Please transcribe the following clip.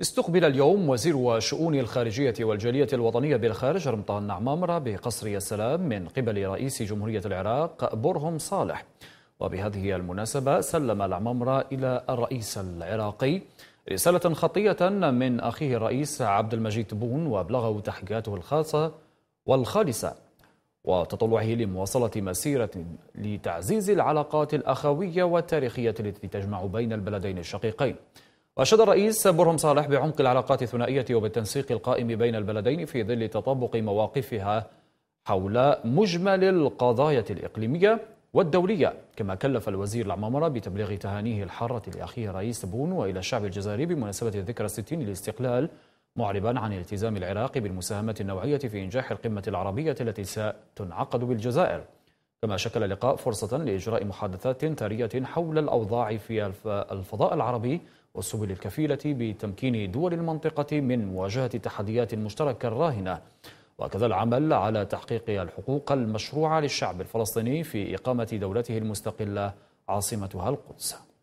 استقبل اليوم وزير شؤون الخارجية والجالية الوطنية بالخارج رمضان نعمامرة بقصر السلام من قبل رئيس جمهورية العراق برهم صالح وبهذه المناسبة سلم العمامرة إلى الرئيس العراقي رسالة خطية من أخيه الرئيس عبد المجيد بون وأبلغه تحياته الخاصة والخالصة وتطلعه لمواصلة مسيرة لتعزيز العلاقات الأخوية والتاريخية التي تجمع بين البلدين الشقيقين أشاد الرئيس برهم صالح بعمق العلاقات الثنائية وبالتنسيق القائم بين البلدين في ظل تطابق مواقفها حول مجمل القضايا الإقليمية والدولية كما كلف الوزير العمامرة بتبليغ تهانيه الحارة لأخيه رئيس بونو وإلى الشعب الجزائري بمناسبة الذكرى الستين للاستقلال معربا عن التزام العراق بالمساهمة النوعية في إنجاح القمة العربية التي ستنعقد بالجزائر كما شكل اللقاء فرصة لإجراء محادثات ثرية حول الأوضاع في الفضاء العربي والسبل الكفيلة بتمكين دول المنطقة من مواجهة التحديات المشتركة الراهنة وكذا العمل على تحقيق الحقوق المشروعة للشعب الفلسطيني في إقامة دولته المستقلة عاصمتها القدس